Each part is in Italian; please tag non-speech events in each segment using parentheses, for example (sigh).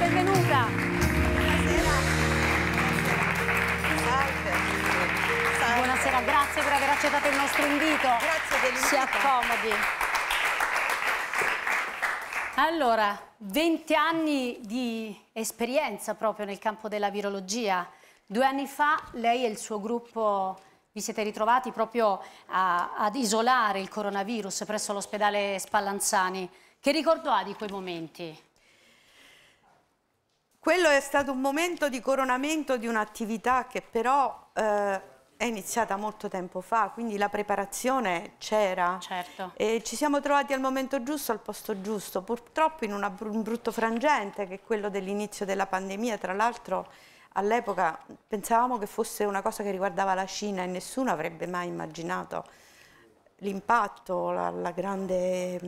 benvenuta. Buonasera. Salve. Buonasera, grazie per aver accettato il nostro invito. Grazie dell'invito. Si accomodi. Allora, 20 anni di esperienza proprio nel campo della virologia. Due anni fa lei e il suo gruppo vi siete ritrovati proprio a, ad isolare il coronavirus presso l'ospedale Spallanzani. Che ricordo ha di quei momenti? Quello è stato un momento di coronamento di un'attività che però eh, è iniziata molto tempo fa, quindi la preparazione c'era. Certo. E ci siamo trovati al momento giusto, al posto giusto, purtroppo in una, un brutto frangente che è quello dell'inizio della pandemia, tra l'altro all'epoca pensavamo che fosse una cosa che riguardava la Cina e nessuno avrebbe mai immaginato l'impatto, la, la, grande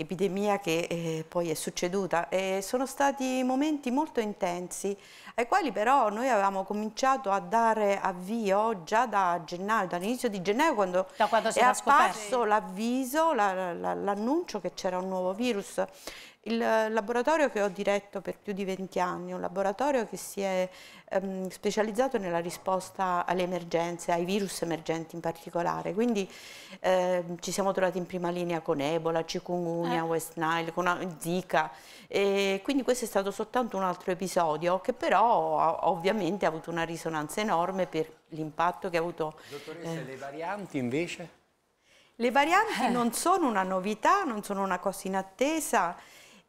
epidemia che eh, poi è succeduta. E sono stati momenti molto intensi, ai quali però noi avevamo cominciato a dare avvio già da gennaio, dall'inizio di gennaio, quando, da quando è apparso l'avviso, l'annuncio che c'era un nuovo virus. Il laboratorio che ho diretto per più di 20 anni, un laboratorio che si è ehm, specializzato nella risposta alle emergenze, ai virus emergenti in particolare, quindi ehm, ci siamo trovati in prima linea con Ebola, Cikungunya, eh. West Nile, con eh, Zika, e quindi questo è stato soltanto un altro episodio che però ovviamente ha avuto una risonanza enorme per l'impatto che ha avuto. Dottoressa, eh, le varianti invece? Le varianti eh. non sono una novità, non sono una cosa inattesa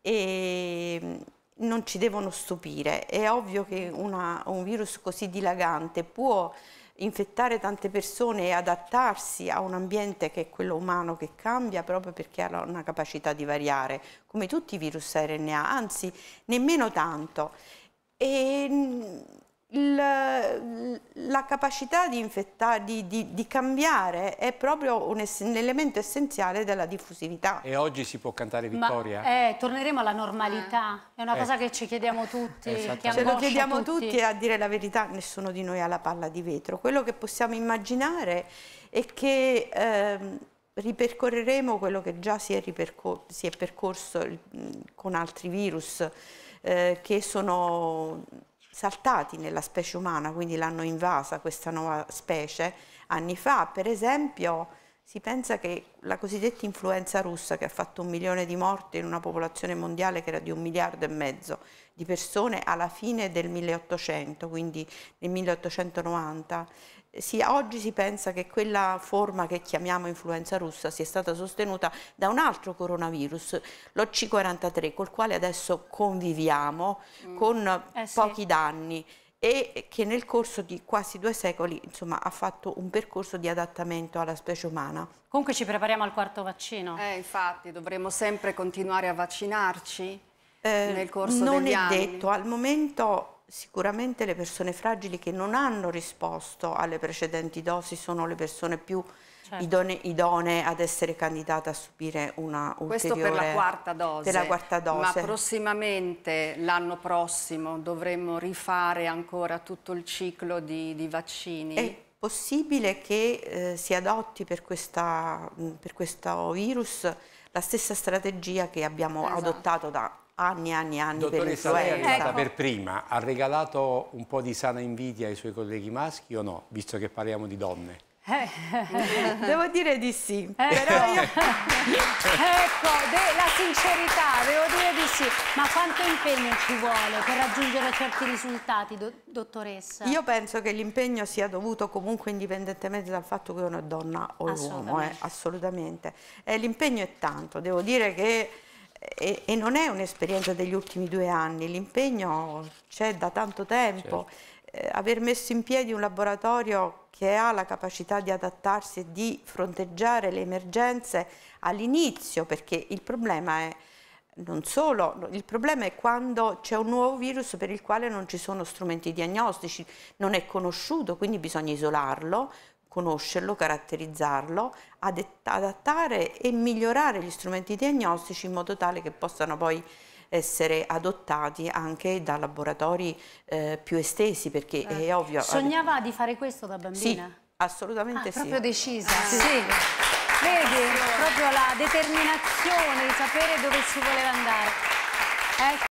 e ehm, non ci devono stupire. È ovvio che una, un virus così dilagante può infettare tante persone e adattarsi a un ambiente che è quello umano che cambia proprio perché ha una capacità di variare, come tutti i virus RNA, anzi nemmeno tanto. E il, la capacità di, infettare, di, di, di, cambiare è proprio un, ess un elemento essenziale della diffusività. E oggi si può cantare vittoria? Ma, eh, torneremo alla normalità, ah. è una eh. cosa che ci chiediamo tutti. Eh, esatto, Ce lo chiediamo tutti. tutti e a dire la verità nessuno di noi ha la palla di vetro. Quello che possiamo immaginare è che ehm, ripercorreremo quello che già si è, si è percorso con altri virus eh, che sono saltati nella specie umana, quindi l'hanno invasa questa nuova specie anni fa. Per esempio si pensa che la cosiddetta influenza russa che ha fatto un milione di morti in una popolazione mondiale che era di un miliardo e mezzo di persone alla fine del 1800, quindi nel 1890, si, oggi si pensa che quella forma che chiamiamo influenza russa sia stata sostenuta da un altro coronavirus, lo C43, col quale adesso conviviamo mm. con eh, pochi sì. danni e che nel corso di quasi due secoli insomma, ha fatto un percorso di adattamento alla specie umana. Comunque ci prepariamo al quarto vaccino. Eh, infatti, dovremo sempre continuare a vaccinarci eh, nel corso degli anni. Non è detto, al momento Sicuramente le persone fragili che non hanno risposto alle precedenti dosi sono le persone più certo. idone, idonee ad essere candidate a subire una Questo ulteriore... Questo per la quarta dose. Per la quarta dose. Ma prossimamente, l'anno prossimo, dovremmo rifare ancora tutto il ciclo di, di vaccini? È possibile che eh, si adotti per, questa, per, questo virus la stessa strategia che abbiamo esatto. adottato da anni e anni e anni Dottoressa, per l'influenza. Dottoressa, ecco. per prima, ha regalato un po' di sana invidia ai suoi colleghi maschi o no, visto che parliamo di donne? Eh. (laughs) Devo dire di sì, eh. però io... (laughs) ecco, la sincerità, devo dire di sì, ma quanto impegno ci vuole per raggiungere certi risultati, do dottoressa? Io penso che l'impegno sia dovuto comunque indipendentemente dal fatto che uno è donna o uomo, eh, assolutamente. Eh, l'impegno è tanto, devo dire che e, e non è un'esperienza degli ultimi due anni, l'impegno c'è da tanto tempo. Certo. Eh, aver messo in piedi un laboratorio che ha la capacità di adattarsi e di fronteggiare le emergenze all'inizio, perché il problema è non solo, il problema è quando c'è un nuovo virus per il quale non ci sono strumenti diagnostici, non è conosciuto, quindi bisogna isolarlo, conoscerlo, caratterizzarlo, adattare e migliorare gli strumenti diagnostici in modo tale che possano poi essere adottati anche da laboratori eh, più estesi perché eh. è ovvio. Sognava di fare questo da bambina? Sì, assolutamente ah, sì. Proprio decisa. Ah, sì. sì. Vedi, proprio la determinazione di sapere dove si voleva andare. Ecco.